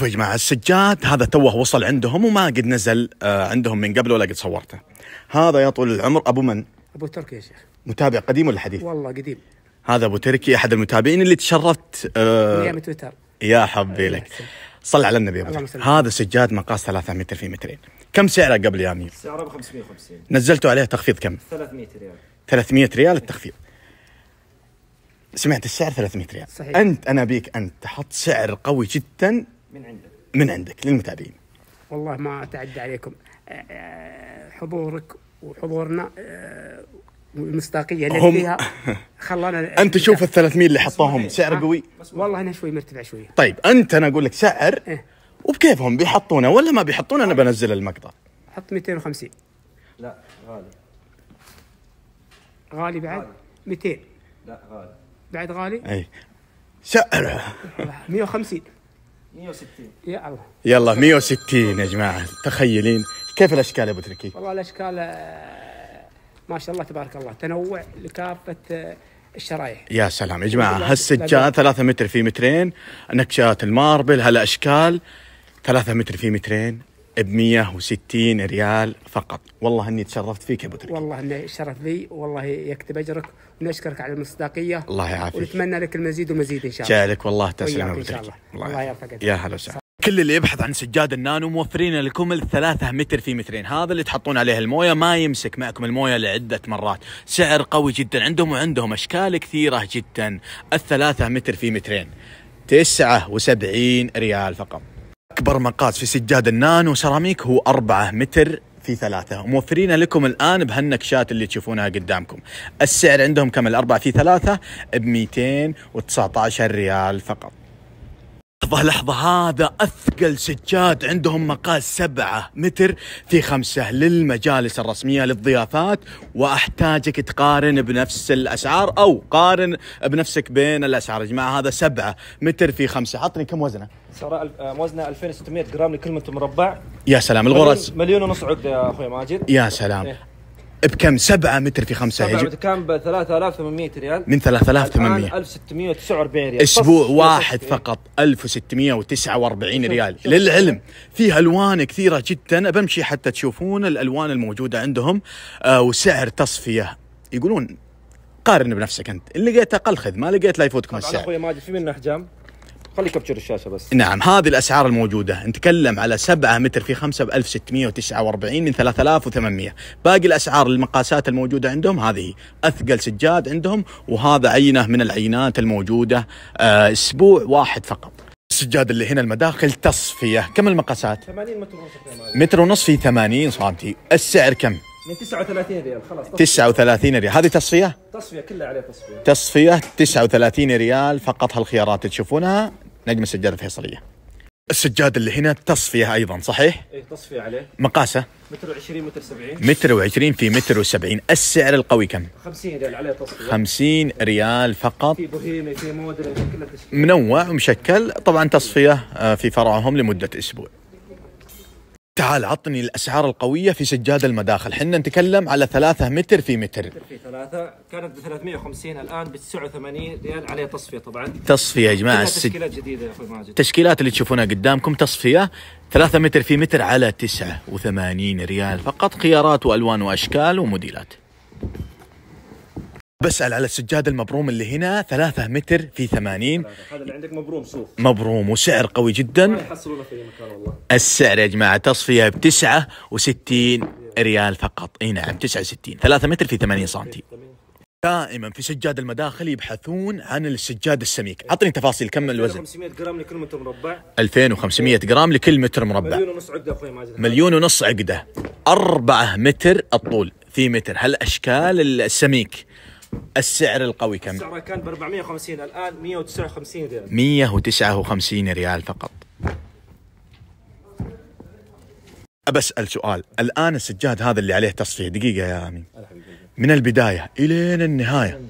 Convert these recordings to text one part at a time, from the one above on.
شوفوا يا جماعة السجاد هذا توه وصل عندهم وما قد نزل آه، عندهم من قبل ولا قد صورته هذا يا طول العمر أبو من؟ أبو تركي يا شيخ متابع قديم ولا حديث؟ والله قديم هذا أبو تركي أحد المتابعين اللي تشرفت آه أيام تويتر يا حبي لك أيوة، صل على النبي أبو هذا سجاد مقاس 3 متر في مترين كم سعره قبل يا أمير؟ سعره ب 550 نزلتوا عليه تخفيض كم؟ 300 ريال 300 ريال التخفيض سمعت السعر 300 ريال صحيح. انت انا بيك انت تحط سعر قوي جدا من عندك من عندك للمتابعين والله ما اتعدى عليكم أه، أه، حضورك وحضورنا والمصداقيه أه، اللي هم... فيها خلانا انت شوف ال 300 اللي حطوهم سعر قوي والله انا شوي مرتفع شويه طيب انت انا اقول لك سعر إيه. وبكيفهم بيحطونه ولا ما بيحطونه انا طيب. بنزل المقطع حط 250 لا غالي غالي بعد غالي. 200 لا غالي بعد غالي اي سعره 150 160 يا الله يلا 160 يا جماعه تخيلين كيف الاشكال يا ابو تركي؟ والله الاشكال آه، ما شاء الله تبارك الله تنوع لكافه آه، الشرايح يا سلام يا جماعه هالسجاد 3 متر في مترين نكشات الماربل هالاشكال 3 متر في مترين ب 160 ريال فقط والله اني تشرفت فيك يا ابو تركي والله اني شرف لي والله يكتب اجرك ونشكرك على المصداقيه الله يعافيك ونتمنى لك المزيد ومزيد ان شاء الله جالك والله تسلم ان شاء الله الله يرفقك يا هلا وسهلا كل اللي يبحث عن سجاد النانو موفرين لكم الثلاثة متر في مترين هذا اللي تحطون عليه الموية ما يمسك معكم الموية لعدة مرات سعر قوي جدا عندهم وعندهم أشكال كثيرة جدا الثلاثة متر في مترين تسعة وسبعين ريال فقط أكبر مقاس في سجاد النانو سيراميك هو 4 متر في ثلاثة وموفرين لكم الآن بهالنكشات اللي تشوفونها قدامكم السعر عندهم كم الأربعة في ثلاثة ب 219 ريال فقط لحظة لحظة هذا أثقل سجاد عندهم مقاس سبعة متر في خمسة للمجالس الرسمية للضيافات وأحتاجك تقارن بنفس الأسعار أو قارن بنفسك بين الأسعار يا جماعة هذا سبعة متر في خمسة عطني كم وزنه؟ سعره آه، وزنه 2600 جرام لكل متر مربع يا سلام الغرز مليون, مليون ونص عود يا اخوي ماجد يا سلام إيه. بكم 7 متر في 5 7 متر كان ب 3800 ريال من 3800 1649 ريال اسبوع واحد فقط 1649 ريال للعلم في الوان كثيره جدا بمشي حتى تشوفون الالوان الموجوده عندهم آه وسعر تصفيه يقولون قارن بنفسك انت اللي لقيت اقل خذ ما لقيت لا يفوتكم السعر اخوي ماجد في منه احجام خلي كابتشر الشاشه بس نعم هذه الاسعار الموجوده نتكلم على 7 متر في 5 ب 1649 من 3800 باقي الاسعار المقاسات الموجوده عندهم هذه اثقل سجاد عندهم وهذا عينه من العينات الموجوده آه، اسبوع واحد فقط السجاد اللي هنا المداخل تصفيه كم المقاسات 80 متر ونص متر ونص في 80 سم السعر كم من 39 ريال خلاص تصفية. 39 ريال هذه تصفيه؟ تصفيه كلها عليه تصفيه تصفيه 39 ريال فقط هالخيارات تشوفونها نجم السجاده الفيصليه السجاد اللي هنا تصفيه ايضا صحيح؟ ايه تصفيه عليه مقاسه متر و20 متر 70 متر و20 في متر و70 السعر القوي كم؟ 50 ريال عليه تصفيه 50 ريال فقط في بوهيمي في مودرن كله منوع ومشكل طبعا تصفيه آه، في فرعهم لمده اسبوع تعال عطني الاسعار القويه في سجاد المداخل حنا نتكلم على 3 متر في متر متر في 3 كانت ب 350 الان ب 89 ريال عليها تصفيه طبعا تصفيه يا جماعه تشكيلات جديده يا اخوي ماجد التشكيلات اللي تشوفونها قدامكم تصفيه 3 متر في متر على 89 ريال فقط خيارات والوان واشكال وموديلات بسأل على السجاد المبروم اللي هنا 3 متر في 80 هذا اللي عندك مبروم سوق مبروم وسعر قوي جدا ما يحصلونه في مكان والله السعر يا جماعة تصفية ب 69 ريال فقط اي نعم 69 3 متر في 80 سنتي دائما في سجاد المداخل يبحثون عن السجاد السميك اعطني تفاصيل كم الوزن 2500 جرام لكل متر مربع 2500 جرام لكل متر مربع مليون ونص عقده اخوي ماجد مليون ونص عقده 4 متر الطول في متر هالاشكال السميك السعر القوي كم؟ سعره كان ب 450 الان 159 ريال 159 ريال فقط أسأل سؤال الآن السجاد هذا اللي عليه تصفية دقيقة يا أمين من البداية إلين النهاية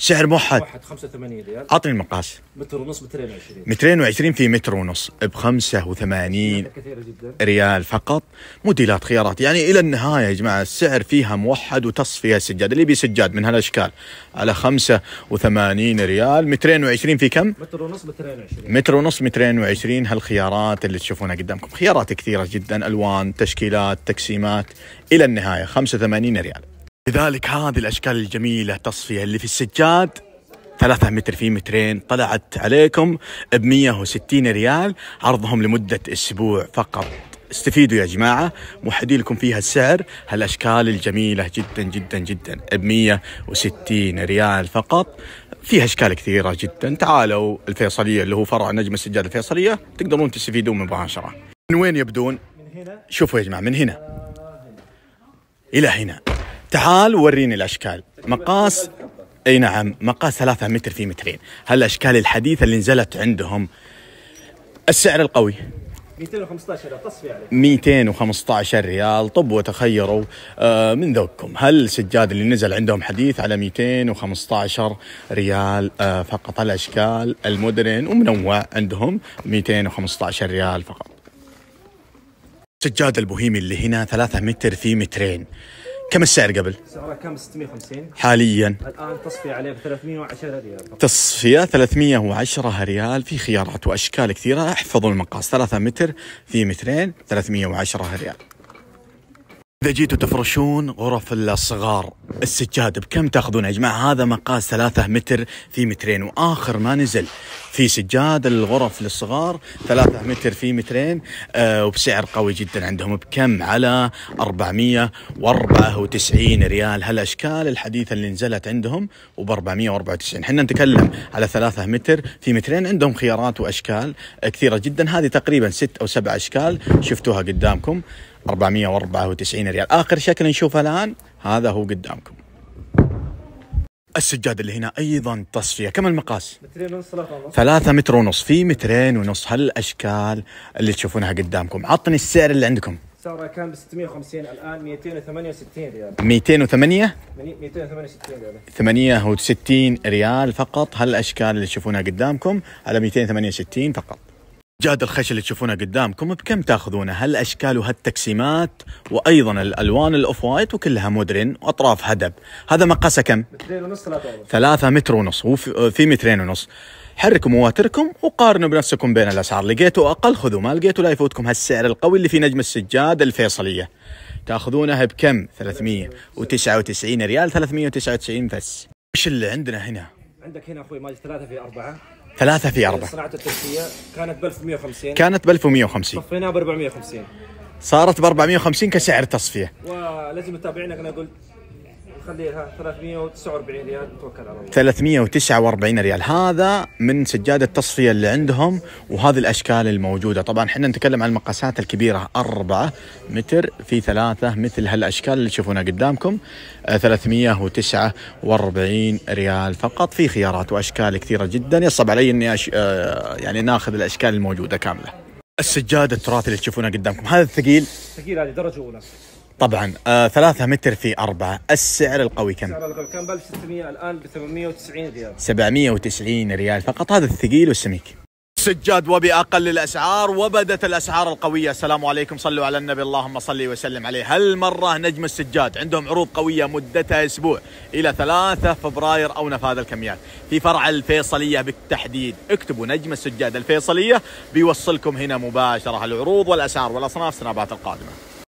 سعر موحد 85 ريال عطني المقاس متر ونص مترين وعشرين مترين و20 في متر ونص ب 85 ريال فقط موديلات خيارات يعني الى النهايه يا جماعه السعر فيها موحد وتصفيه سجاد اللي يبي سجاد من هالاشكال على 85 ريال مترين و20 في كم؟ متر ونص مترين وعشرين متر ونص مترين و20 هالخيارات اللي تشوفونها قدامكم خيارات كثيره جدا الوان تشكيلات تقسيمات الى النهايه 85 ريال لذلك هذه الأشكال الجميلة تصفية اللي في السجاد ثلاثة متر في مترين طلعت عليكم ب 160 ريال عرضهم لمدة أسبوع فقط استفيدوا يا جماعة موحدي لكم فيها السعر هالأشكال الجميلة جدا جدا جدا ب 160 ريال فقط فيها أشكال كثيرة جدا تعالوا الفيصلية اللي هو فرع نجم السجاد الفيصلية تقدرون تستفيدون مباشرة من وين يبدون؟ من هنا شوفوا يا جماعة من هنا إلى هنا تعال وريني الاشكال مقاس اي نعم مقاس 3 متر في مترين هالاشكال الحديثه اللي نزلت عندهم السعر القوي 215 ريال تصفي عليه 215 ريال طب وتخيروا آه، من ذوقكم هل السجاد اللي نزل عندهم حديث على 215 آه، ريال فقط الاشكال المودرن ومنوع عندهم 215 ريال فقط السجاد البوهيمي اللي هنا 3 متر في مترين كم السعر قبل؟ سعره كم 650 حاليا الان تصفيه عليه ب 310 ريال تصفيه 310 ريال في خيارات واشكال كثيره احفظوا المقاس 3 متر في مترين 310 ريال إذا جيتوا تفرشون غرف الصغار السجاد بكم تاخذون يا جماعة هذا مقاس ثلاثة متر في مترين وآخر ما نزل في سجاد الغرف للصغار ثلاثة متر في مترين آه وبسعر قوي جدا عندهم بكم على 494 ريال هالأشكال الحديثة اللي نزلت عندهم وب 494 احنا نتكلم على ثلاثة متر في مترين عندهم خيارات وأشكال كثيرة جدا هذه تقريبا ست أو سبع أشكال شفتوها قدامكم 494 ريال اخر شكل نشوفه الان هذا هو قدامكم السجاد اللي هنا ايضا تصفيه كم المقاس؟ مترين ونص ثلاثة متر ونص في مترين ونص هالاشكال اللي تشوفونها قدامكم عطني السعر اللي عندكم سعره كان ب 650 الان 268 ريال 208 268 ريال 68 ريال فقط هالاشكال اللي تشوفونها قدامكم على 268 فقط جاد الخش اللي تشوفونه قدامكم بكم تاخذونه هالاشكال وهالتقسيمات وايضا الالوان الاوف وايت وكلها مودرن واطراف هدب هذا مقاسه كم؟ مترين ونص ثلاثة, متر ونص وفي مترين ونص حركوا مواتركم وقارنوا بنفسكم بين الاسعار لقيتوا اقل خذوا ما لقيتوا لا يفوتكم هالسعر القوي اللي في نجم السجاد الفيصليه تاخذونه بكم 399 ريال 399 بس وش اللي عندنا هنا عندك هنا اخوي ماجد ثلاثة في أربعة ثلاثة في أربعة صناعة التصفية كانت ب 1150 كانت ب 1150 صفيناها ب 450 صارت ب 450 كسعر تصفية ولازم تتابعنا أنا قلت خليها 349 ريال نتوكل على الله 349 ريال هذا من سجاد التصفيه اللي عندهم وهذه الاشكال الموجوده طبعا احنا نتكلم عن المقاسات الكبيره 4 متر في 3 مثل هالاشكال اللي تشوفونها قدامكم 349 آه، ريال فقط في خيارات واشكال كثيره جدا يصعب علي اني أش... آه، يعني ناخذ الاشكال الموجوده كامله السجاد التراثي اللي تشوفونه قدامكم هذا الثقيل ثقيل هذه درجه اولى طبعا آه 3 متر في 4 السعر القوي كم؟ السعر القوي كان ب 1600 الان ب 790 ريال 790 ريال فقط هذا الثقيل والسميك سجاد وباقل الاسعار وبدت الاسعار القويه السلام عليكم صلوا على النبي اللهم صلي وسلم عليه هالمره نجم السجاد عندهم عروض قويه مدتها اسبوع الى 3 فبراير او نفاذ الكميات في فرع الفيصليه بالتحديد اكتبوا نجم السجاد الفيصليه بيوصلكم هنا مباشره العروض والاسعار والاصناف سنابات القادمه